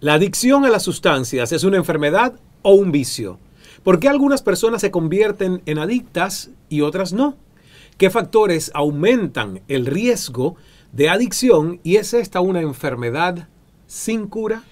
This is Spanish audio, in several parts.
¿La adicción a las sustancias es una enfermedad o un vicio? ¿Por qué algunas personas se convierten en adictas y otras no? ¿Qué factores aumentan el riesgo de adicción y es esta una enfermedad sin cura?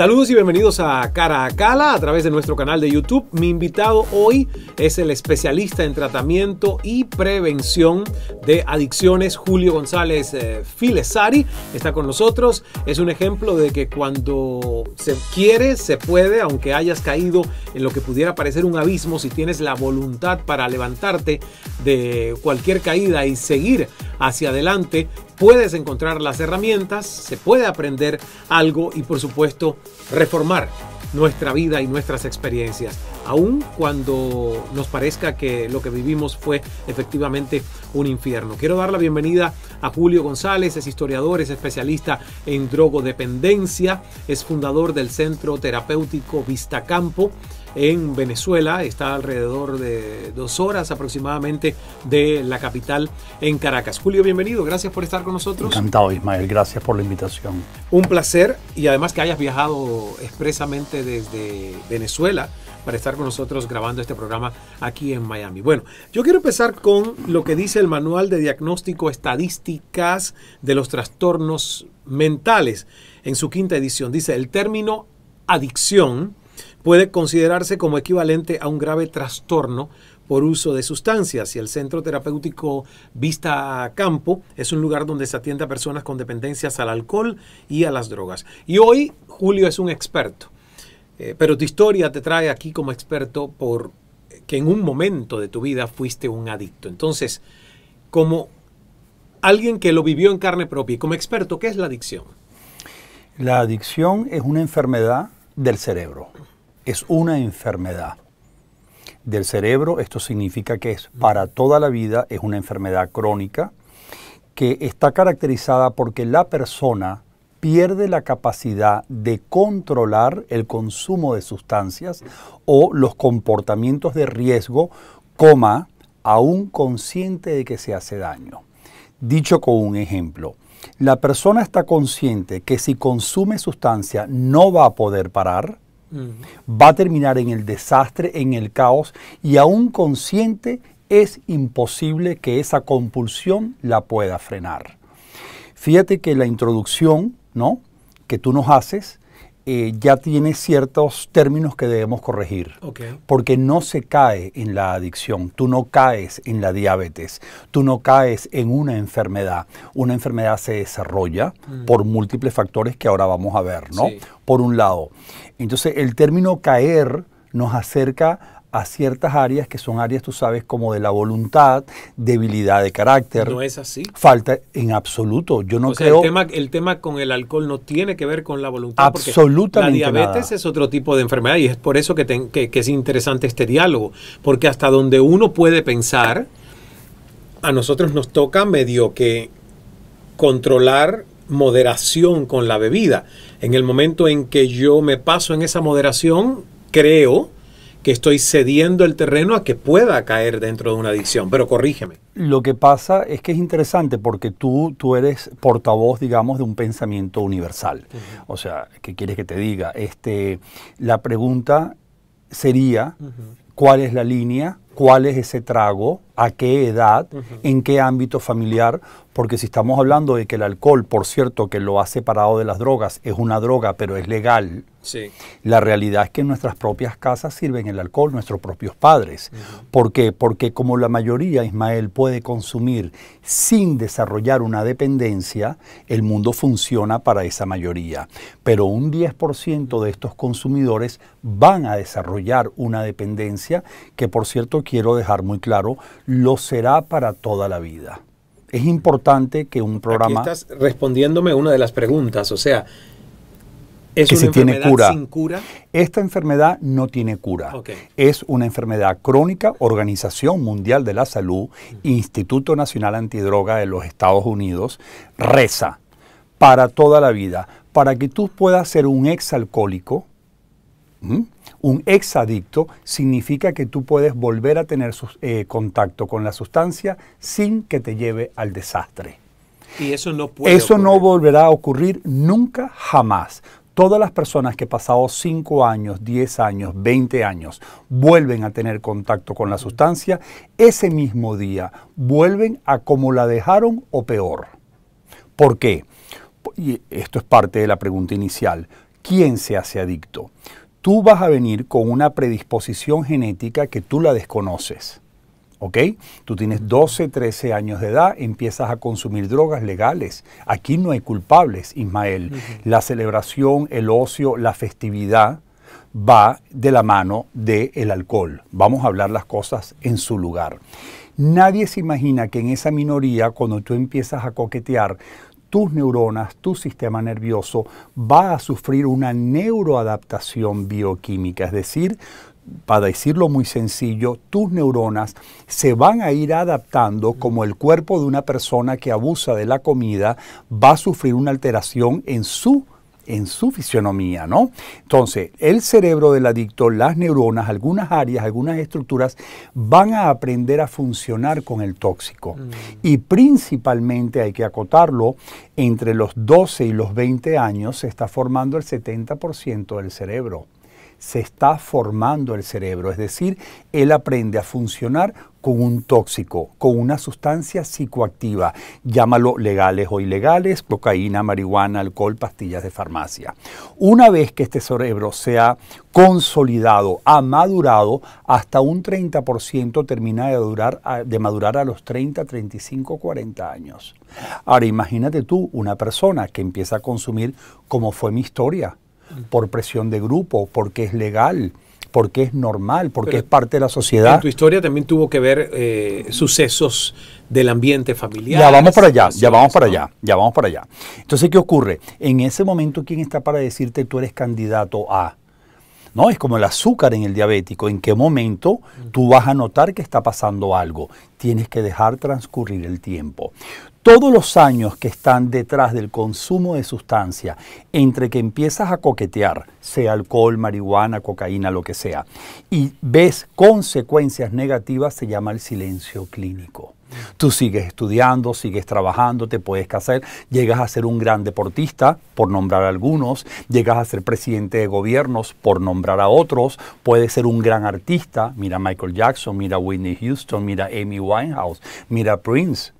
Saludos y bienvenidos a Cara a Cala a través de nuestro canal de YouTube. Mi invitado hoy es el especialista en tratamiento y prevención de adicciones, Julio González eh, Filesari. Está con nosotros. Es un ejemplo de que cuando se quiere, se puede, aunque hayas caído en lo que pudiera parecer un abismo, si tienes la voluntad para levantarte de cualquier caída y seguir hacia adelante, puedes encontrar las herramientas, se puede aprender algo y por supuesto reformar nuestra vida y nuestras experiencias, aun cuando nos parezca que lo que vivimos fue efectivamente un infierno. Quiero dar la bienvenida a Julio González, es historiador, es especialista en drogodependencia, es fundador del Centro Terapéutico Vistacampo en Venezuela. Está alrededor de dos horas aproximadamente de la capital en Caracas. Julio, bienvenido. Gracias por estar con nosotros. Encantado, Ismael. Gracias por la invitación. Un placer y además que hayas viajado expresamente desde Venezuela para estar con nosotros grabando este programa aquí en Miami. Bueno, yo quiero empezar con lo que dice el Manual de Diagnóstico Estadísticas de los Trastornos Mentales en su quinta edición. Dice, el término adicción puede considerarse como equivalente a un grave trastorno por uso de sustancias y el centro terapéutico Vista Campo es un lugar donde se atiende a personas con dependencias al alcohol y a las drogas. Y hoy Julio es un experto, eh, pero tu historia te trae aquí como experto por que en un momento de tu vida fuiste un adicto. Entonces, como alguien que lo vivió en carne propia y como experto, ¿qué es la adicción? La adicción es una enfermedad del cerebro es una enfermedad del cerebro. Esto significa que es para toda la vida, es una enfermedad crónica que está caracterizada porque la persona pierde la capacidad de controlar el consumo de sustancias o los comportamientos de riesgo, coma, aún consciente de que se hace daño. Dicho con un ejemplo, la persona está consciente que si consume sustancia no va a poder parar, Va a terminar en el desastre, en el caos, y aún consciente es imposible que esa compulsión la pueda frenar. Fíjate que la introducción, ¿no? Que tú nos haces, eh, ya tiene ciertos términos que debemos corregir. Porque no se cae en la adicción, tú no caes en la diabetes, tú no caes en una enfermedad. Una enfermedad se desarrolla mm. por múltiples factores que ahora vamos a ver, ¿no? Por un lado, entonces el término caer nos acerca a ciertas áreas que son áreas, tú sabes, como de la voluntad, debilidad de carácter. No es así. Falta en absoluto. Yo no creo. El tema, con el alcohol no tiene que ver con la voluntad. Absolutamente. la diabetes es otro tipo de enfermedad y es por eso que es interesante este diálogo. Porque hasta donde uno puede pensar, a nosotros nos toca medio que controlar moderación con la bebida. En el momento en que yo me paso en esa moderación, creo que estoy cediendo el terreno a que pueda caer dentro de una adicción, pero corrígeme. Lo que pasa es que es interesante porque tú, tú eres portavoz, digamos, de un pensamiento universal. O sea, ¿qué quieres que te diga? Este, la pregunta sería, ¿cuál es la línea cuál es ese trago, a qué edad, en qué ámbito familiar, porque si estamos hablando de que el alcohol, por cierto, que lo ha separado de las drogas, es una droga, pero es legal, sí. la realidad es que en nuestras propias casas sirven el alcohol nuestros propios padres. ¿Por qué? Porque como la mayoría, Ismael, puede consumir sin desarrollar una dependencia, el mundo funciona para esa mayoría. Pero un 10% de estos consumidores van a desarrollar una dependencia que, por cierto, quiero dejar muy claro, lo será para toda la vida. Es importante que un programa... estás respondiéndome una de las preguntas, o sea, ¿Es una enfermedad tiene cura. sin cura? Esta enfermedad no tiene cura. Es una enfermedad crónica. Organización Mundial de la Salud, Instituto Nacional Antidroga de los Estados Unidos, reza para toda la vida, para que tú puedas ser un exalcohólico, un exadicto significa que tú puedes volver a tener eh, contacto con la sustancia sin que te lleve al desastre. Y eso no puede. Eso no volverá a ocurrir nunca, jamás. Todas las personas que pasado 5 años, 10 años, 20 años vuelven a tener contacto con la sustancia, ese mismo día vuelven a como la dejaron o peor. ¿Por qué? esto es parte de la pregunta inicial. ¿Quién se hace adicto? tú vas a venir con una predisposición genética que tú la desconoces. ¿Ok? Tú tienes 12, 13 años de edad, empiezas a consumir drogas legales. Aquí no hay culpables, Ismael. La celebración, el ocio, la festividad va de la mano del alcohol. Vamos a hablar las cosas en su lugar. Nadie se imagina que en esa minoría, cuando tú empiezas a coquetear, tus neuronas, tu sistema nervioso va a sufrir una neuroadaptación bioquímica, es decir, para decirlo muy sencillo, tus neuronas se van a ir adaptando como el cuerpo de una persona que abusa de la comida va a sufrir una alteración en su en su fisionomía, ¿no? Entonces, el cerebro del adicto, las neuronas, algunas áreas, algunas estructuras van a aprender a funcionar con el tóxico. Mm. Y principalmente hay que acotarlo, entre los 12 y los 20 años se está formando el 70% del cerebro se está formando el cerebro, es decir, él aprende a funcionar con un tóxico, con una sustancia psicoactiva, llámalo legales o ilegales, cocaína, marihuana, alcohol, pastillas de farmacia. Una vez que este cerebro se ha consolidado, ha madurado, hasta un 30% termina de, de madurar a los 30, 35, 40 años. Ahora imagínate tú una persona que empieza a consumir, como fue mi historia, por presión de grupo, porque es legal, porque es normal, porque es parte de la sociedad. En tu historia también tuvo que ver eh, sucesos del ambiente familiar. Ya vamos para allá, ya vamos para allá, ya vamos para allá. Entonces, ¿qué ocurre? En ese momento, ¿quién está para decirte tú eres candidato a? Es como el azúcar en el diabético, en qué momento tú vas a notar que está pasando algo. Tienes que dejar transcurrir el tiempo. Todos los años que están detrás del consumo de sustancia, entre que empiezas a coquetear, sea alcohol, marihuana, cocaína, lo que sea, y ves consecuencias negativas, se llama el silencio clínico. Tú sigues estudiando, sigues trabajando, te puedes casar, llegas a ser un gran deportista, por nombrar a algunos, llegas a ser presidente de gobiernos, por nombrar a otros, puedes ser un gran artista, mira Michael Jackson, mira Whitney Houston, mira Amy Winehouse, mira Prince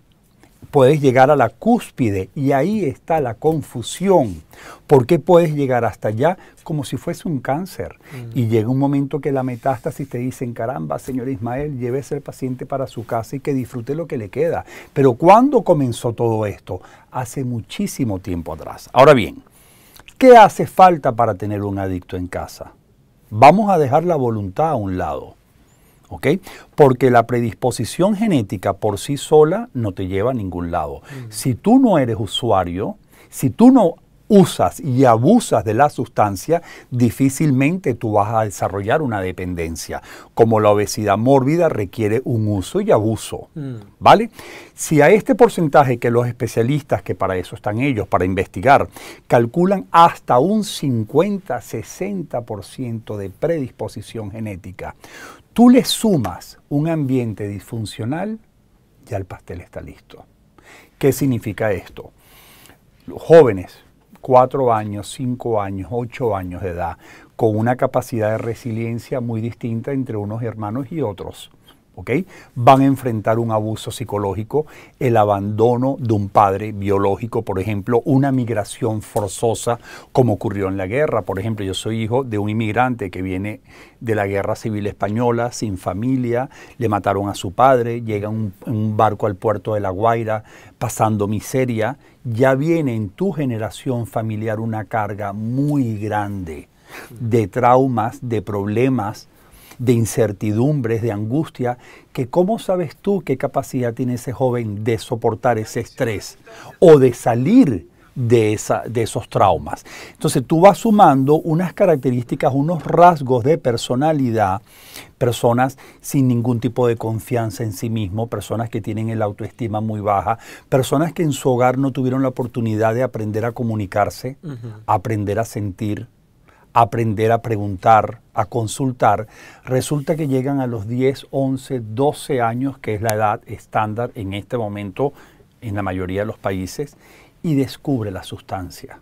puedes llegar a la cúspide y ahí está la confusión. ¿Por qué puedes llegar hasta allá como si fuese un cáncer? Mm. Y llega un momento que la metástasis te dice, caramba, señor Ismael, llévese al paciente para su casa y que disfrute lo que le queda. Pero ¿cuándo comenzó todo esto? Hace muchísimo tiempo atrás. Ahora bien, ¿qué hace falta para tener un adicto en casa? Vamos a dejar la voluntad a un lado. Porque la predisposición genética por sí sola no te lleva a ningún lado. Si tú no eres usuario, si tú no usas y abusas de la sustancia, difícilmente tú vas a desarrollar una dependencia, como la obesidad mórbida requiere un uso y abuso, mm. ¿vale? Si a este porcentaje que los especialistas, que para eso están ellos, para investigar, calculan hasta un 50-60% de predisposición genética, Tú le sumas un ambiente disfuncional, ya el pastel está listo. ¿Qué significa esto? Los jóvenes, 4 años, 5 años, 8 años de edad, con una capacidad de resiliencia muy distinta entre unos hermanos y otros. Van a enfrentar un abuso psicológico, el abandono de un padre biológico, por ejemplo, una migración forzosa como ocurrió en la guerra. Por ejemplo, yo soy hijo de un inmigrante que viene de la guerra civil española, sin familia, le mataron a su padre, llega un, un barco al puerto de La Guaira pasando miseria. Ya viene en tu generación familiar una carga muy grande de traumas, de problemas, de incertidumbres, de angustia, que cómo sabes tú qué capacidad tiene ese joven de soportar ese estrés o de salir de, esa, de, esos traumas. Entonces tú vas sumando unas características, unos rasgos de personalidad, personas sin ningún tipo de confianza en sí mismo, personas que tienen el autoestima muy baja, personas que en su hogar no tuvieron la oportunidad de aprender a comunicarse, aprender a sentir, aprender a preguntar, a consultar, resulta que llegan a los 10, 11, 12 años, que es la edad estándar en este momento en la mayoría de los países, y descubre la sustancia.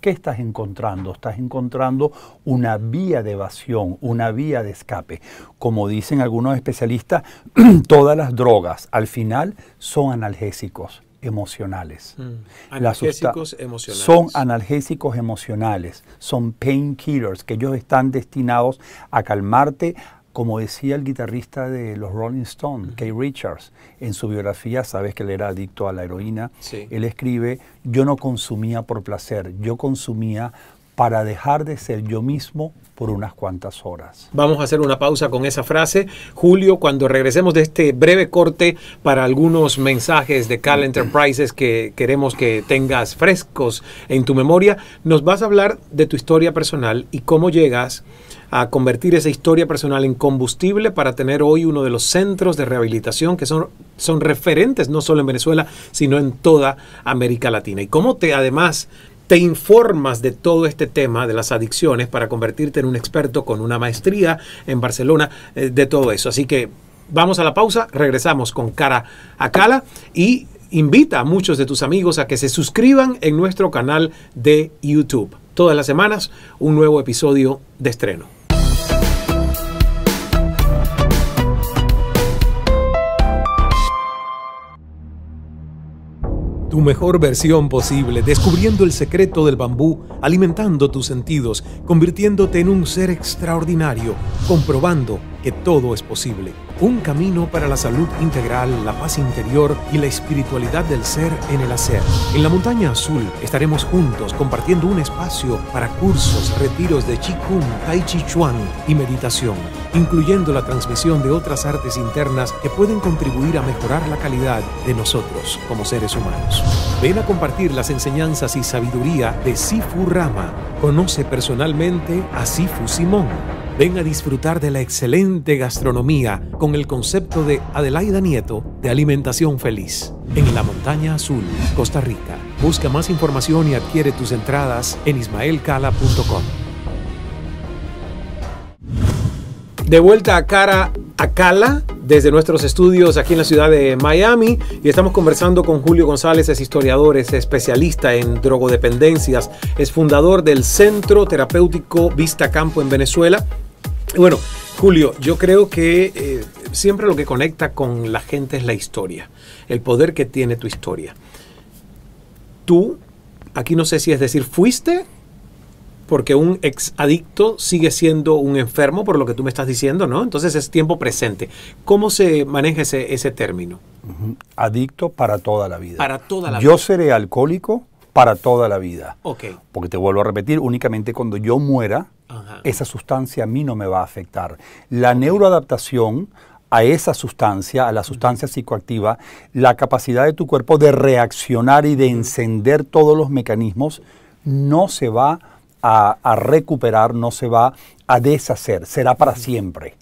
¿Qué estás encontrando? Estás encontrando una vía de evasión, una vía de escape. Como dicen algunos especialistas, todas las drogas al final son analgésicos emocionales. Mm. Analgésicos emocionales. Son analgésicos emocionales, son painkillers, que ellos están destinados a calmarte, como decía el guitarrista de los Rolling Stones, Kay Richards, en su biografía, sabes que él era adicto a la heroína, él escribe, yo no consumía por placer, yo consumía para dejar de ser yo mismo por unas cuantas horas. Vamos a hacer una pausa con esa frase. Julio, cuando regresemos de este breve corte para algunos mensajes de Cal Enterprises que queremos que tengas frescos en tu memoria, nos vas a hablar de tu historia personal y cómo llegas a convertir esa historia personal en combustible para tener hoy uno de los centros de rehabilitación que son, son referentes no solo en Venezuela, sino en toda América Latina. Y cómo te además te informas de todo este tema de las adicciones para convertirte en un experto con una maestría en Barcelona eh, de todo eso. Así que vamos a la pausa, regresamos con cara a cala y invita a muchos de tus amigos a que se suscriban en nuestro canal de YouTube. Todas las semanas un nuevo episodio de estreno. tu mejor versión posible, descubriendo el secreto del bambú, alimentando tus sentidos, convirtiéndote en un ser extraordinario, comprobando que todo es posible un camino para la salud integral, la paz interior y la espiritualidad del ser en el hacer. En la montaña azul estaremos juntos compartiendo un espacio para cursos, retiros de Qigong, Tai Chi Chuan y meditación, incluyendo la transmisión de otras artes internas que pueden contribuir a mejorar la calidad de nosotros como seres humanos. Ven a compartir las enseñanzas y sabiduría de Sifu Rama. Conoce personalmente a Sifu Simón Ven a disfrutar de la excelente gastronomía con el concepto de Adelaida Nieto de Alimentación Feliz en la Montaña Azul, Costa Rica. Busca más información y adquiere tus entradas en ismaelcala.com. De vuelta a cara a Cala desde nuestros estudios aquí en la ciudad de Miami y estamos conversando con Julio González, es historiador, es especialista en drogodependencias, es fundador del Centro Terapéutico Vista Campo en Venezuela bueno, Julio, yo creo que eh, siempre lo que conecta con la gente es la historia, el poder que tiene tu historia. Tú, aquí no sé si es decir, fuiste, porque un ex adicto sigue siendo un enfermo, por lo que tú me estás diciendo, ¿no? Entonces es tiempo presente. ¿Cómo se maneja ese, término? Adicto para toda la vida. Para toda la vida. Yo seré alcohólico para toda la vida. Ok. Porque te vuelvo a repetir, únicamente cuando yo muera, esa sustancia a mí no me va a afectar. La neuroadaptación a esa sustancia, a la sustancia psicoactiva, la capacidad de tu cuerpo de reaccionar y de encender todos los mecanismos no se va a, recuperar, no se va a deshacer, será para siempre.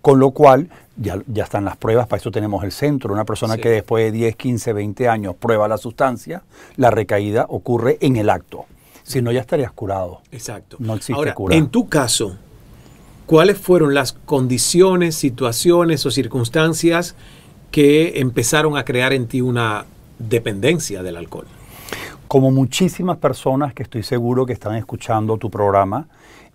Con lo cual, ya, están las pruebas, para eso tenemos el centro, una persona que después de 10, 15, 20 años prueba la sustancia, la recaída ocurre en el acto. Si no, ya estarías curado. Exacto. No existe Ahora, En tu caso, ¿cuáles fueron las condiciones, situaciones o circunstancias que empezaron a crear en ti una dependencia del alcohol? Como muchísimas personas que estoy seguro que están escuchando tu programa,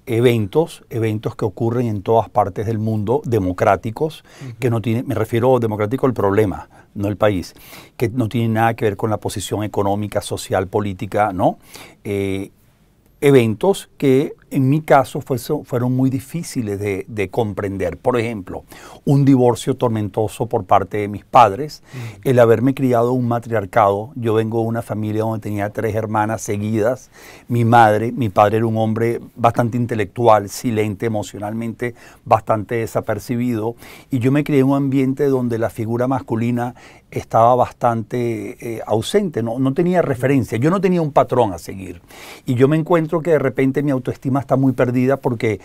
eventos, eventos que ocurren en todas partes del mundo, democráticos, que no tienen, me refiero democrático el problema, no el país, que no tienen nada que ver con la posición económica, social, política, ¿no? Eh, eventos que en mi caso fueron muy difíciles de, comprender. Por ejemplo, un divorcio tormentoso por parte de mis padres, mm. el haberme criado un matriarcado. Yo vengo de una familia donde tenía tres hermanas seguidas. Mi madre, mi padre era un hombre bastante intelectual, silente, emocionalmente bastante desapercibido. Y yo me crié en un ambiente donde la figura masculina estaba bastante eh, ausente, no, no tenía referencia. Yo no tenía un patrón a seguir. Y yo me encuentro que de repente mi autoestima está muy perdida porque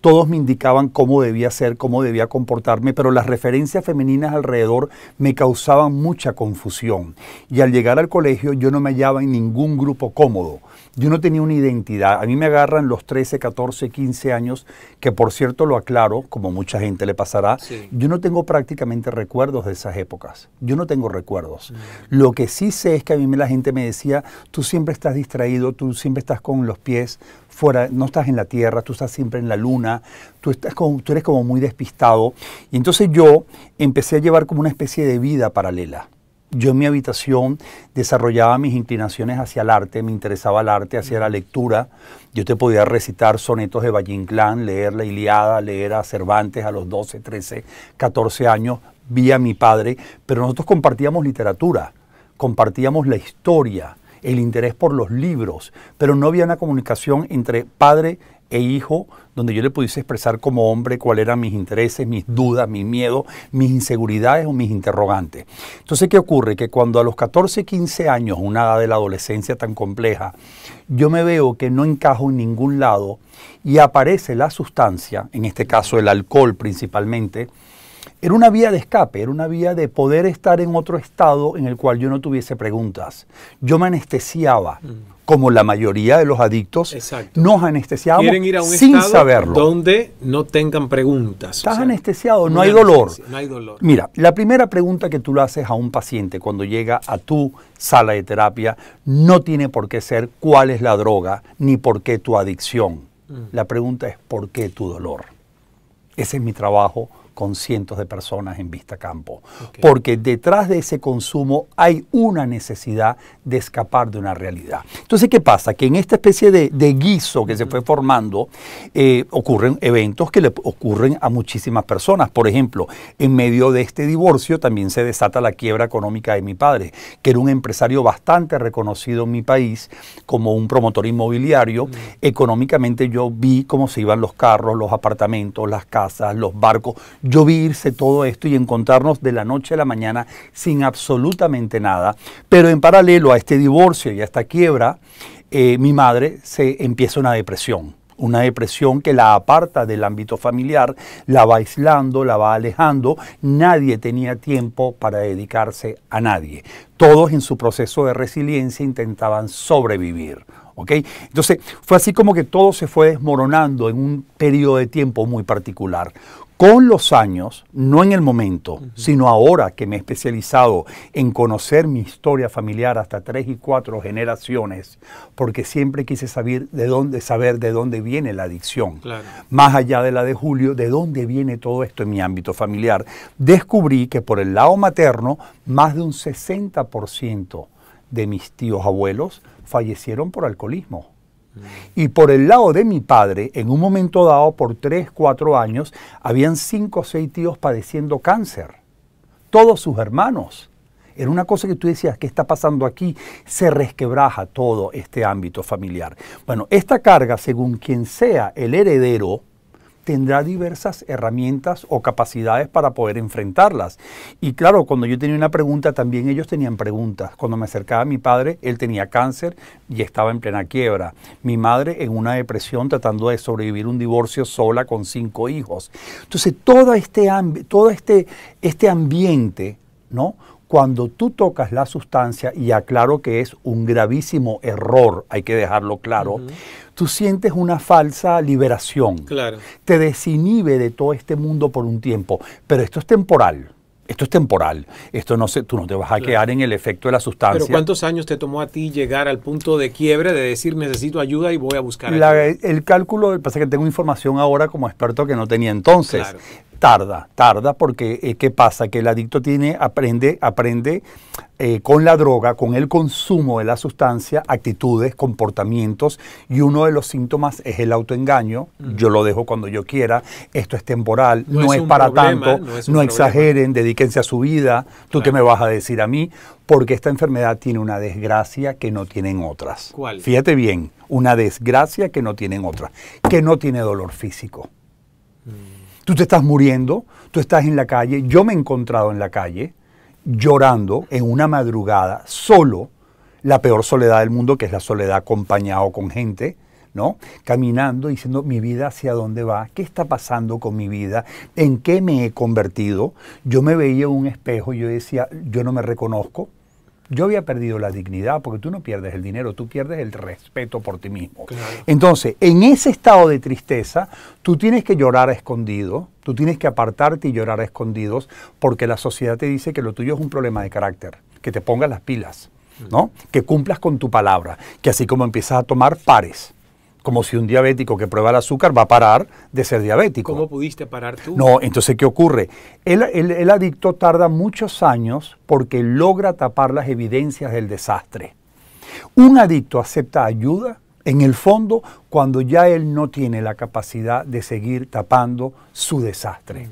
todos me indicaban cómo debía ser, cómo debía comportarme, pero las referencias femeninas alrededor me causaban mucha confusión. Y al llegar al colegio yo no me hallaba en ningún grupo cómodo. Yo no tenía una identidad. A mí me agarran los 13, 14, 15 años, que por cierto lo aclaro, como mucha gente le pasará, yo no tengo prácticamente recuerdos de esas épocas. Yo no tengo recuerdos. Mm. Lo que sí sé es que a mí la gente me decía, tú siempre estás distraído, tú siempre estás con los pies fuera, no estás en la Tierra, tú estás siempre en la Luna, tú, estás tú eres como muy despistado. Y entonces yo empecé a llevar como una especie de vida paralela. Yo en mi habitación desarrollaba mis inclinaciones hacia el arte, me interesaba el arte, hacia la lectura. Yo te podía recitar sonetos de Valle leer la Iliada, leer a Cervantes a los 12, 13, 14 años, vi a mi padre, pero nosotros compartíamos literatura, compartíamos la historia, el interés por los libros, pero no había una comunicación entre padre e hijo donde yo le pudiese expresar como hombre cuáles eran mis intereses, mis dudas, mis miedos, mis inseguridades o mis interrogantes. Entonces, ¿qué ocurre? Que cuando a los 14, 15 años, una edad de la adolescencia tan compleja, yo me veo que no encajo en ningún lado y aparece la sustancia, en este caso el alcohol principalmente, era una vía de escape, era una vía de poder estar en otro estado en el cual yo no tuviese preguntas. Yo me anestesiaba, mm. como la mayoría de los adictos nos anestesiamos sin saberlo. Donde no tengan preguntas. Estás anestesiado, no hay, dolor. no hay dolor. Mira, la primera pregunta que tú le haces a un paciente cuando llega a tu sala de terapia no tiene por qué ser cuál es la droga ni por qué tu adicción. Mm. La pregunta es por qué tu dolor. Ese es mi trabajo con cientos de personas en vista campo. Porque detrás de ese consumo hay una necesidad de escapar de una realidad. Entonces, ¿qué pasa? Que en esta especie de, guiso que se fue formando, eh, ocurren eventos que le ocurren a muchísimas personas. Por ejemplo, en medio de este divorcio también se desata la quiebra económica de mi padre, que era un empresario bastante reconocido en mi país como un promotor inmobiliario. Económicamente yo vi cómo se iban los carros, los apartamentos, las casas, los barcos yo irse todo esto y encontrarnos de la noche a la mañana sin absolutamente nada. Pero en paralelo a este divorcio y a esta quiebra, eh, mi madre se empieza una depresión una depresión que la aparta del ámbito familiar, la va aislando, la va alejando, nadie tenía tiempo para dedicarse a nadie. Todos en su proceso de resiliencia intentaban sobrevivir. ¿okay? Entonces fue así como que todo se fue desmoronando en un periodo de tiempo muy particular con los años, no en el momento, sino ahora que me he especializado en conocer mi historia familiar hasta tres y cuatro generaciones, porque siempre quise saber de dónde, saber de dónde viene la adicción. Más allá de la de Julio, de dónde viene todo esto en mi ámbito familiar. Descubrí que por el lado materno, más de un 60% de mis tíos abuelos fallecieron por alcoholismo. Y por el lado de mi padre, en un momento dado, por 3, 4 años, habían cinco o seis tíos padeciendo cáncer. Todos sus hermanos. Era una cosa que tú decías, ¿qué está pasando aquí? Se resquebraja todo este ámbito familiar. Bueno, esta carga, según quien sea el heredero, tendrá diversas herramientas o capacidades para poder enfrentarlas. Y claro, cuando yo tenía una pregunta, también ellos tenían preguntas. Cuando me acercaba a mi padre, él tenía cáncer y estaba en plena quiebra. Mi madre en una depresión tratando de sobrevivir un divorcio sola con cinco hijos. Entonces, todo este, todo este, este ambiente, ¿no? cuando tú tocas la sustancia, y aclaro que es un gravísimo error, hay que dejarlo claro, tú sientes una falsa liberación. Claro. Te desinhibe de todo este mundo por un tiempo, pero esto es temporal. Esto es temporal. Esto no se, tú no te vas a quedar en el efecto de la sustancia. Pero ¿cuántos años te tomó a ti llegar al punto de quiebre de decir necesito ayuda y voy a buscar ayuda? el cálculo, pasa que tengo información ahora como experto que no tenía entonces, claro. Tarda, tarda, porque eh, ¿qué pasa? Que el adicto tiene, aprende, aprende eh, con la droga, con el consumo de la sustancia, actitudes, comportamientos, y uno de los síntomas es el autoengaño. Mm. Yo lo dejo cuando yo quiera, esto es temporal, no, es, para tanto, no, exageren, dedíquense a su vida, tú qué me vas a decir a mí, porque esta enfermedad tiene una desgracia que no tienen otras. ¿Cuál? Fíjate bien, una desgracia que no tienen otras, que no tiene dolor físico. Mm. Tú te estás muriendo, tú estás en la calle, yo me he encontrado en la calle llorando en una madrugada solo, la peor soledad del mundo, que es la soledad acompañado con gente, ¿no? Caminando diciendo, mi vida hacia dónde va, qué está pasando con mi vida, en qué me he convertido. Yo me veía en un espejo y yo decía, yo no me reconozco, yo había perdido la dignidad, porque tú no pierdes el dinero, tú pierdes el respeto por ti mismo. Entonces, en ese estado de tristeza, tú tienes que llorar escondido, tú tienes que apartarte y llorar escondidos, porque la sociedad te dice que lo tuyo es un problema de carácter, que te pongas las pilas, ¿no? Que cumplas con tu palabra, que así como empiezas a tomar pares como si un diabético que prueba el azúcar va a parar de ser diabético. ¿Cómo pudiste parar tú? No, entonces, ¿qué ocurre? El, adicto tarda muchos años porque logra tapar las evidencias del desastre. Un adicto acepta ayuda en el fondo cuando ya él no tiene la capacidad de seguir tapando su desastre.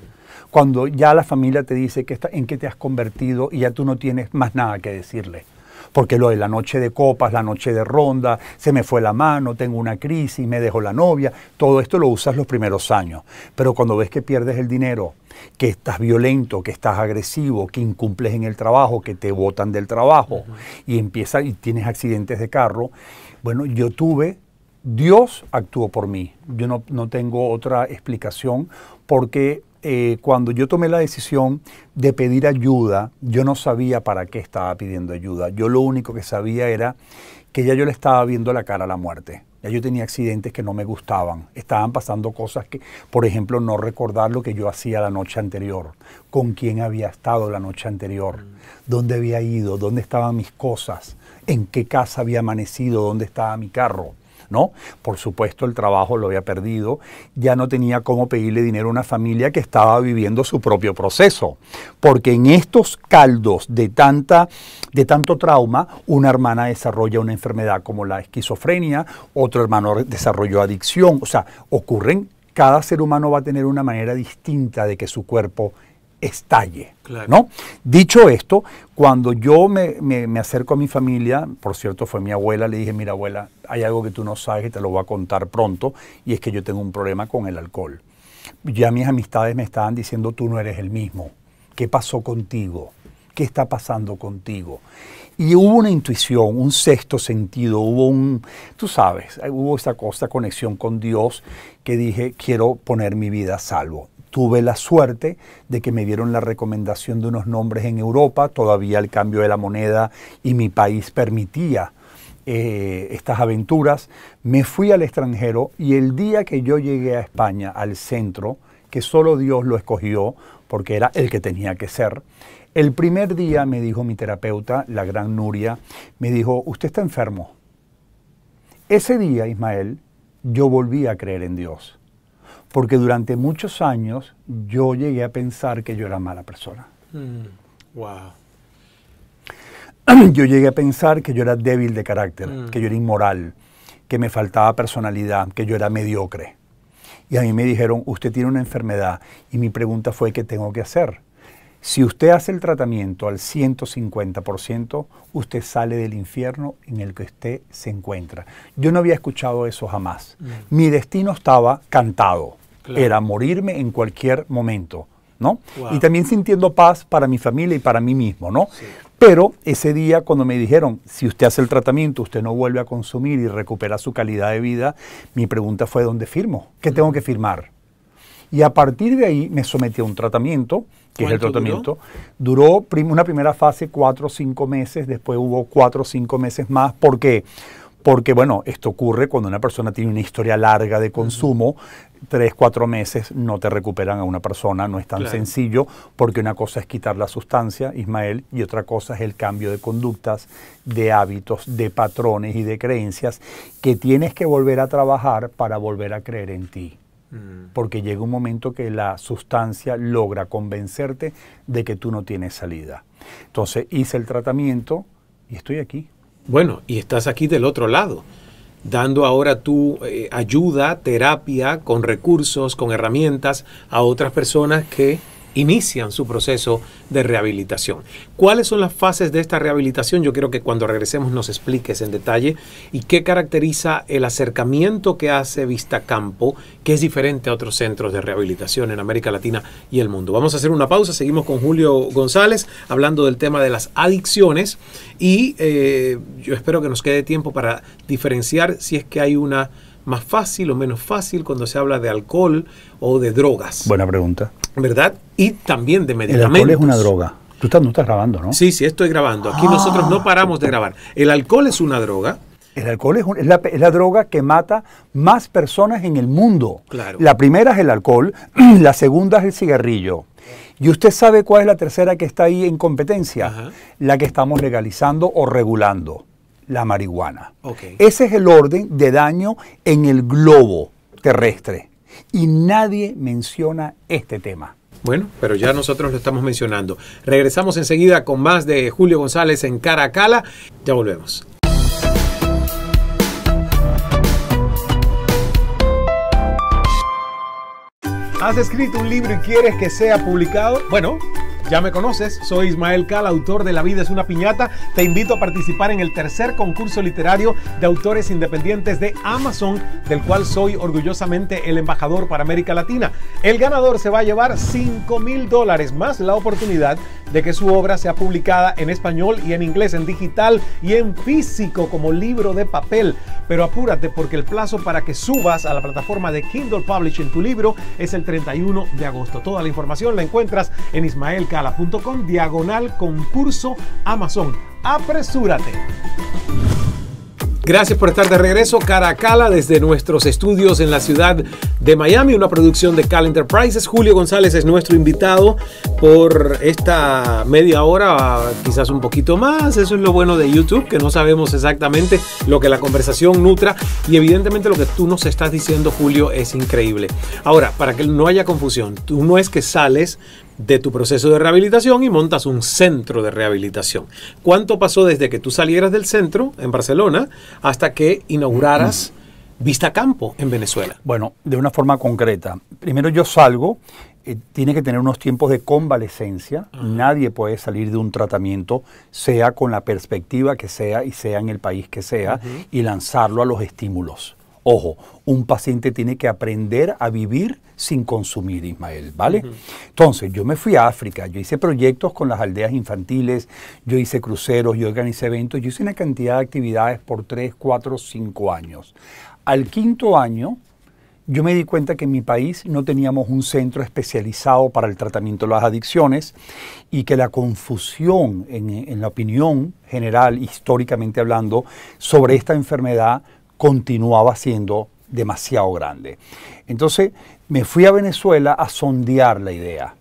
Cuando ya la familia te dice que en qué te has convertido y ya tú no tienes más nada que decirle porque lo de la noche de copas, la noche de ronda, se me fue la mano, tengo una crisis, me dejó la novia, todo esto lo usas los primeros años. Pero cuando ves que pierdes el dinero, que estás violento, que estás agresivo, que incumples en el trabajo, que te botan del trabajo y empiezas y tienes accidentes de carro, bueno, yo tuve Dios actuó por mí. Yo no, no tengo otra explicación porque eh, cuando yo tomé la decisión de pedir ayuda, yo no sabía para qué estaba pidiendo ayuda. Yo lo único que sabía era que ya yo le estaba viendo la cara a la muerte. Ya yo tenía accidentes que no me gustaban. Estaban pasando cosas que, por ejemplo, no recordar lo que yo hacía la noche anterior, con quién había estado la noche anterior, mm. dónde había ido, dónde estaban mis cosas, en qué casa había amanecido, dónde estaba mi carro. Por supuesto, el trabajo lo había perdido, ya no tenía cómo pedirle dinero a una familia que estaba viviendo su propio proceso, porque en estos caldos de, tanta, de tanto trauma, una hermana desarrolla una enfermedad como la esquizofrenia, otro hermano desarrolló adicción, o sea, ocurren, cada ser humano va a tener una manera distinta de que su cuerpo estalle. ¿no? Dicho esto, cuando yo me, me, acerco a mi familia, por cierto fue mi abuela, le dije, mira abuela, hay algo que tú no sabes y te lo voy a contar pronto, y es que yo tengo un problema con el alcohol. Ya mis amistades me estaban diciendo, tú no eres el mismo. ¿Qué pasó contigo? ¿Qué está pasando contigo? Y hubo una intuición, un sexto sentido, hubo un, tú sabes, hubo esa, cosa, conexión con Dios que dije, quiero poner mi vida a salvo tuve la suerte de que me dieron la recomendación de unos nombres en Europa, todavía el cambio de la moneda y mi país permitía eh, estas aventuras, me fui al extranjero y el día que yo llegué a España, al centro, que solo Dios lo escogió porque era el que tenía que ser, el primer día me dijo mi terapeuta, la gran Nuria, me dijo, usted está enfermo. Ese día, Ismael, yo volví a creer en Dios porque durante muchos años yo llegué a pensar que yo era mala persona. Mm, wow. Yo llegué a pensar que yo era débil de carácter, mm. que yo era inmoral, que me faltaba personalidad, que yo era mediocre. Y a mí me dijeron, usted tiene una enfermedad. Y mi pregunta fue, ¿qué tengo que hacer? Si usted hace el tratamiento al 150%, usted sale del infierno en el que usted se encuentra. Yo no había escuchado eso jamás. Mm. Mi destino estaba cantado era morirme en cualquier momento, ¿no? Y también sintiendo paz para mi familia y para mí mismo, ¿no? Pero ese día cuando me dijeron, si usted hace el tratamiento, usted no vuelve a consumir y recupera su calidad de vida, mi pregunta fue, ¿dónde firmo? ¿Qué mm. tengo que firmar? Y a partir de ahí me sometí a un tratamiento, que es el tratamiento. Duró, una primera fase cuatro o cinco meses, después hubo cuatro o cinco meses más. ¿Por qué? porque bueno, esto ocurre cuando una persona tiene una historia larga de consumo, tres, cuatro meses no te recuperan a una persona, no es tan sencillo, porque una cosa es quitar la sustancia, Ismael, y otra cosa es el cambio de conductas, de hábitos, de patrones y de creencias que tienes que volver a trabajar para volver a creer en ti mm. porque llega un momento que la sustancia logra convencerte de que tú no tienes salida. Entonces hice el tratamiento y estoy aquí. Bueno, y estás aquí del otro lado, dando ahora tu eh, ayuda, terapia, con recursos, con herramientas a otras personas que inician su proceso de rehabilitación. ¿Cuáles son las fases de esta rehabilitación? Yo quiero que cuando regresemos nos expliques en detalle y qué caracteriza el acercamiento que hace Vista Campo, que es diferente a otros centros de rehabilitación en América Latina y el mundo. Vamos a hacer una pausa, seguimos con Julio González hablando del tema de las adicciones y eh, yo espero que nos quede tiempo para diferenciar si es que hay una más fácil o menos fácil cuando se habla de alcohol o de drogas? Buena pregunta. ¿Verdad? Y también de medicamentos. El alcohol es una droga. Tú estás, no estás grabando, ¿no? Sí, sí, estoy grabando. Aquí ah, nosotros no paramos de grabar. El alcohol es una droga. El alcohol es, es, la, es, la, droga que mata más personas en el mundo. Claro. La primera es el alcohol, la segunda es el cigarrillo. Y usted sabe cuál es la tercera que está ahí en competencia, la que estamos legalizando o regulando la marihuana. Ese es el orden de daño en el globo terrestre. Y nadie menciona este tema. Bueno, pero ya nosotros lo estamos mencionando. Regresamos enseguida con más de Julio González en Caracala. Ya volvemos. ¿Has escrito un libro y quieres que sea publicado? Bueno ya me conoces, soy Ismael Cal, autor de La vida es una piñata. Te invito a participar en el tercer concurso literario de autores independientes de Amazon, del cual soy orgullosamente el embajador para América Latina. El ganador se va a llevar 5 mil dólares más la oportunidad de que su obra sea publicada en español y en inglés, en digital y en físico como libro de papel pero apúrate porque el plazo para que subas a la plataforma de Kindle Publishing tu libro es el 31 de agosto. Toda la información la encuentras en ismaelcala.com diagonal concurso Amazon. ¡Apresúrate! Gracias por estar de regreso cara a desde nuestros estudios en la ciudad de Miami, una producción de Cal Enterprises. Julio González es nuestro invitado por esta media hora, quizás un poquito más. Eso es lo bueno de YouTube, que no sabemos exactamente lo que la conversación nutra y evidentemente lo que tú nos estás diciendo, Julio, es increíble. Ahora, para que no haya confusión, tú no es que sales de tu proceso de rehabilitación y montas un centro de rehabilitación. ¿Cuánto pasó desde que tú salieras del centro en Barcelona hasta que inauguraras mm. Vista Campo en Venezuela? Bueno, de una forma concreta. Primero yo salgo, eh, tiene que tener unos tiempos de convalecencia. Ah. Nadie puede salir de un tratamiento, sea con la perspectiva que sea y sea en el país que sea, y lanzarlo a los estímulos. Ojo, un paciente tiene que aprender a vivir sin consumir, Ismael, ¿vale? Entonces, yo me fui a África, yo hice proyectos con las aldeas infantiles, yo hice cruceros, yo organicé eventos, yo hice una cantidad de actividades por tres, cuatro, cinco años. Al quinto año, yo me di cuenta que en mi país no teníamos un centro especializado para el tratamiento de las adicciones y que la confusión en la opinión general, históricamente hablando, sobre esta enfermedad continuaba siendo demasiado grande. Entonces me fui a Venezuela a sondear la idea,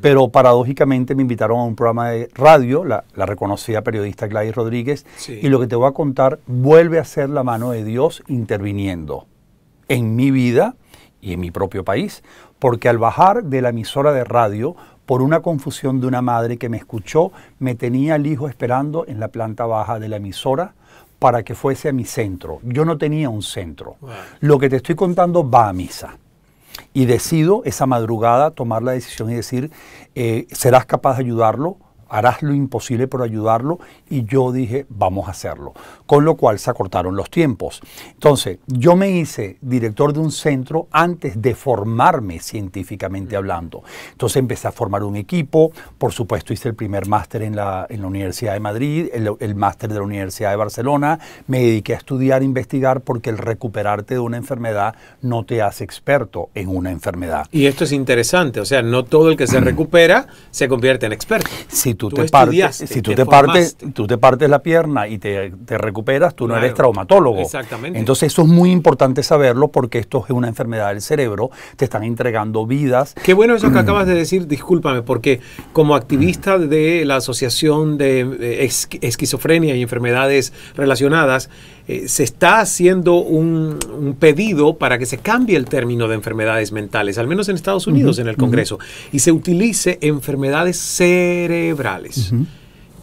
pero paradójicamente me invitaron a un programa de radio, la, reconocida periodista Gladys Rodríguez, y lo que te voy a contar vuelve a ser la mano de Dios interviniendo en mi vida y en mi propio país, porque al bajar de la emisora de radio, por una confusión de una madre que me escuchó, me tenía el hijo esperando en la planta baja de la emisora, para que fuese a mi centro. Yo no tenía un centro. Lo que te estoy contando va a misa. Y decido esa madrugada tomar la decisión y decir, eh, ¿serás capaz de ayudarlo? harás lo imposible por ayudarlo y yo dije, vamos a hacerlo. Con lo cual se acortaron los tiempos. Entonces, yo me hice director de un centro antes de formarme científicamente hablando. Entonces empecé a formar un equipo, por supuesto hice el primer máster en la, Universidad de Madrid, el, el máster de la Universidad de Barcelona, me dediqué a estudiar, investigar, porque el recuperarte de una enfermedad no te hace experto en una enfermedad. Y esto es interesante, o sea, no todo el que se recupera se convierte en experto si tú te, partes, tú te partes la pierna y te, recuperas, tú no eres traumatólogo. Exactamente. Entonces eso es muy importante saberlo porque esto es una enfermedad del cerebro, te están entregando vidas. Qué bueno eso que acabas de decir, discúlpame, porque como activista de la Asociación de eh, Esquizofrenia y Enfermedades Relacionadas, eh, se está haciendo un, pedido para que se cambie el término de enfermedades mentales, al menos en Estados Unidos, en el Congreso, y se utilice enfermedades cerebrales.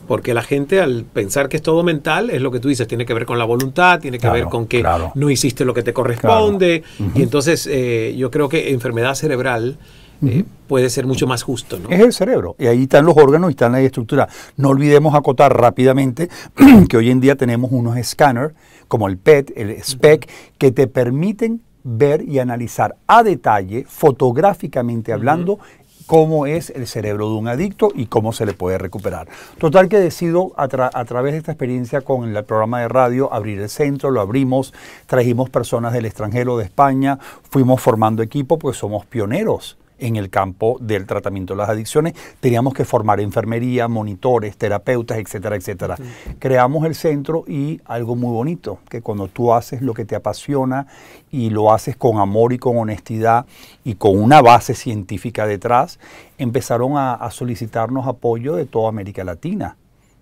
Porque la gente al pensar que es todo mental, es lo que tú dices, tiene que ver con la voluntad, tiene que ver con que no hiciste lo que te corresponde. Y entonces eh, yo creo que enfermedad cerebral eh, puede ser mucho más justo. ¿no? Es el cerebro, y ahí están los órganos y están la estructura. No olvidemos acotar rápidamente que hoy en día tenemos unos escáneres como el PET, el SPEC, que te permiten ver y analizar a detalle, fotográficamente hablando, cómo es el cerebro de un adicto y cómo se le puede recuperar. Total que decido a, a, través de esta experiencia con el programa de radio abrir el centro, lo abrimos, trajimos personas del extranjero de España, fuimos formando equipo, pues somos pioneros en el campo del tratamiento de las adicciones. Teníamos que formar enfermería, monitores, terapeutas, etcétera, etcétera. Creamos el centro y algo muy bonito, que cuando tú haces lo que te apasiona y lo haces con amor y con honestidad y con una base científica detrás, empezaron a solicitarnos apoyo de toda América Latina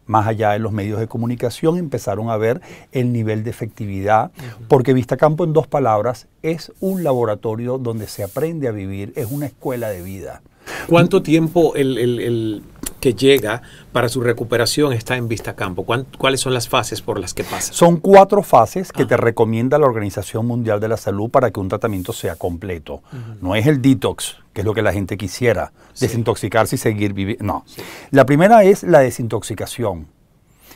más allá de los medios de comunicación, empezaron a ver el nivel de efectividad, porque Vistacampo, en dos palabras, es un laboratorio donde se aprende a vivir, es una escuela de vida. ¿Cuánto tiempo el, que llega para su recuperación está en vista campo? ¿Cuáles son las fases por las que pasa? Son cuatro fases que te recomienda la Organización Mundial de la Salud para que un tratamiento sea completo. No es el detox, que es lo que la gente quisiera, desintoxicarse y seguir viviendo. No. La primera es la desintoxicación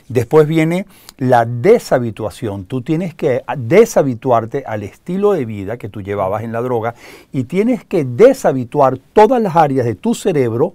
Después viene la deshabituación. Tú tienes que deshabituarte al estilo de vida que tú llevabas en la droga y tienes que deshabituar todas las áreas de tu cerebro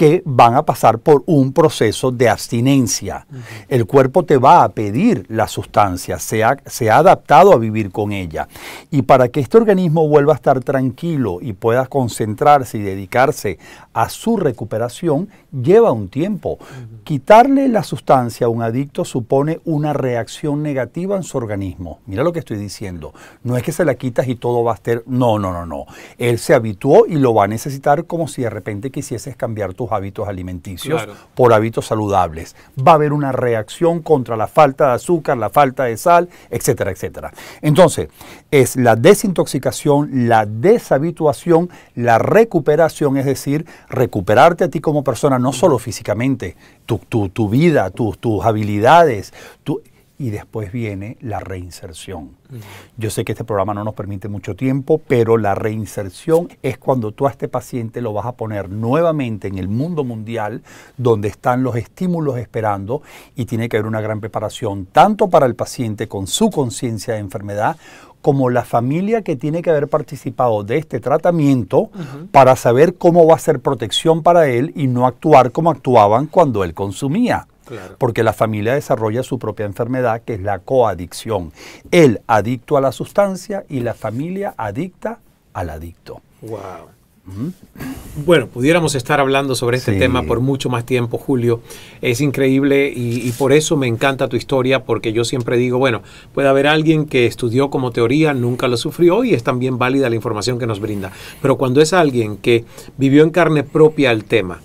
que van a pasar por un proceso de abstinencia. El cuerpo te va a pedir la sustancia, se ha, se ha, adaptado a vivir con ella. Y para que este organismo vuelva a estar tranquilo y pueda concentrarse y dedicarse a su recuperación, lleva un tiempo. Quitarle la sustancia a un adicto supone una reacción negativa en su organismo. Mira lo que estoy diciendo. No es que se la quitas y todo va a estar... No, no, no, no. Él se habituó y lo va a necesitar como si de repente quisieses cambiar tus hábitos alimenticios por hábitos saludables. Va a haber una reacción contra la falta de azúcar, la falta de sal, etcétera, etcétera. Entonces, es la desintoxicación, la deshabituación, la recuperación, es decir, recuperarte a ti como persona, no solo físicamente, tu, tu, tu vida, tus, tus habilidades, tu, y después viene la reinserción. Mm. Yo sé que este programa no nos permite mucho tiempo, pero la reinserción es cuando tú a este paciente lo vas a poner nuevamente en el mundo mundial, donde están los estímulos esperando y tiene que haber una gran preparación, tanto para el paciente con su conciencia de enfermedad, como la familia que tiene que haber participado de este tratamiento para saber cómo va a ser protección para él y no actuar como actuaban cuando él consumía. Porque la familia desarrolla su propia enfermedad, que es la coadicción. El adicto a la sustancia y la familia adicta al adicto. Wow. Bueno, pudiéramos estar hablando sobre este tema por mucho más tiempo, Julio. Es increíble y, y, por eso me encanta tu historia, porque yo siempre digo, bueno, puede haber alguien que estudió como teoría, nunca lo sufrió y es también válida la información que nos brinda. Pero cuando es alguien que vivió en carne propia el tema,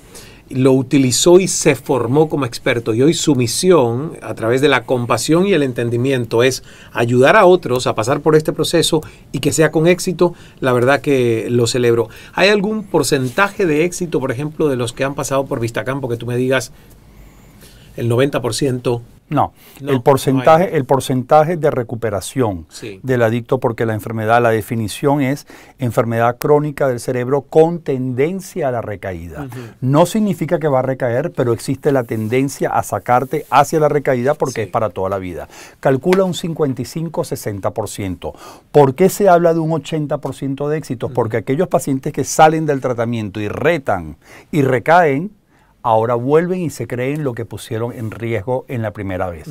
lo utilizó y se formó como experto. Y hoy su misión, a través de la compasión y el entendimiento, es ayudar a otros a pasar por este proceso y que sea con éxito. La verdad que lo celebro. ¿Hay algún porcentaje de éxito, por ejemplo, de los que han pasado por Vistacampo que tú me digas el 90%? No, el, porcentaje, el porcentaje de recuperación del adicto, porque la enfermedad, la definición es enfermedad crónica del cerebro con tendencia a la recaída. No significa que va a recaer, pero existe la tendencia a sacarte hacia la recaída porque es para toda la vida. Calcula un 55-60%. ¿Por qué se habla de un 80% de éxitos? Porque aquellos pacientes que salen del tratamiento y retan y recaen, ahora vuelven y se creen lo que pusieron en riesgo en la primera vez.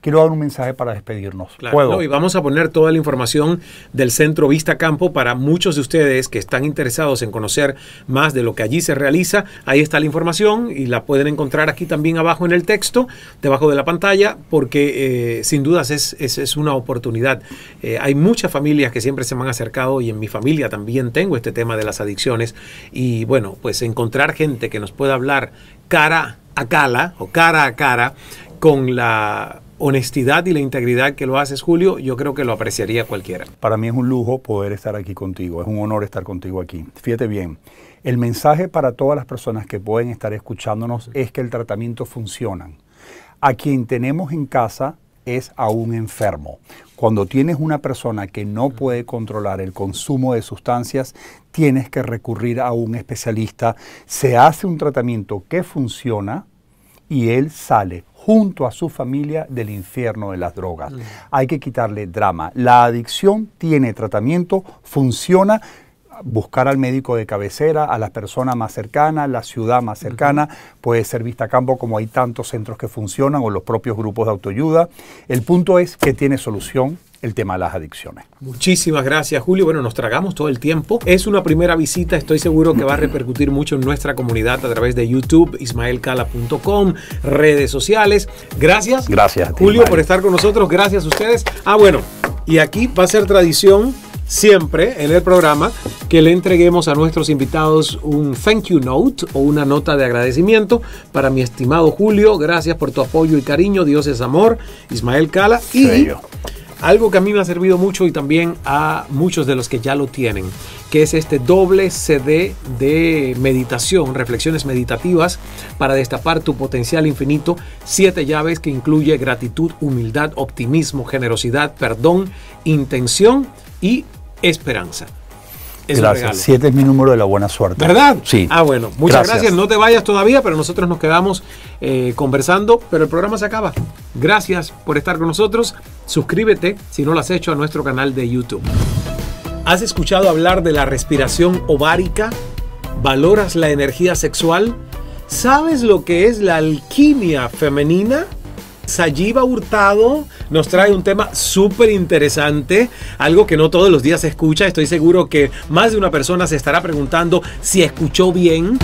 Quiero dar un mensaje para despedirnos. y vamos a poner toda la información del Centro Vista Campo para muchos de ustedes que están interesados en conocer más de lo que allí se realiza. Ahí está la información y la pueden encontrar aquí también abajo en el texto, debajo de la pantalla, porque eh, sin dudas es, una oportunidad. Eh, hay muchas familias que siempre se me han acercado y en mi familia también tengo este tema de las adicciones y bueno, pues encontrar gente que nos pueda hablar cara a cara o cara a cara con la honestidad y la integridad que lo haces, Julio, yo creo que lo apreciaría cualquiera. Para mí es un lujo poder estar aquí contigo, es un honor estar contigo aquí. Fíjate bien, el mensaje para todas las personas que pueden estar escuchándonos es que el tratamiento funciona. A quien tenemos en casa es a un enfermo. Cuando tienes una persona que no puede controlar el consumo de sustancias, tienes que recurrir a un especialista, se hace un tratamiento que funciona y él sale junto a su familia del infierno de las drogas. Mm. Hay que quitarle drama. La adicción tiene tratamiento, funciona. Buscar al médico de cabecera, a la persona más cercana, la ciudad más cercana, puede ser Vista Campo, como hay tantos centros que funcionan, o los propios grupos de autoayuda. El punto es que tiene solución, el tema de las adicciones. Muchísimas gracias, Julio. Bueno, nos tragamos todo el tiempo. Es una primera visita, estoy seguro que va a repercutir mucho en nuestra comunidad a través de YouTube, ismaelcala.com, redes sociales. Gracias. Gracias. Julio, por estar con nosotros. Gracias a ustedes. Ah, bueno, y aquí va a ser tradición siempre en el programa que le entreguemos a nuestros invitados un thank you note o una nota de agradecimiento para mi estimado Julio. Gracias por tu apoyo y cariño. Dios es amor. Ismael Cala. Y algo que a mí me ha servido mucho y también a muchos de los que ya lo tienen, que es este doble CD de meditación, reflexiones meditativas para destapar tu potencial infinito, siete llaves que incluye gratitud, humildad, optimismo, generosidad, perdón, intención y esperanza gracias. Siete es mi número de la buena suerte. ¿Verdad? Sí. Ah, bueno. Muchas gracias. No te vayas todavía, pero nosotros nos quedamos eh, conversando, pero el programa se acaba. Gracias por estar con nosotros. Suscríbete, si no lo has hecho, a nuestro canal de YouTube. ¿Has escuchado hablar de la respiración ovárica? ¿Valoras la energía sexual? ¿Sabes lo que es la alquimia femenina? Sayiba Hurtado nos trae un tema súper interesante, algo que no todos los días se escucha. Estoy seguro que más de una persona se estará preguntando si escuchó bien.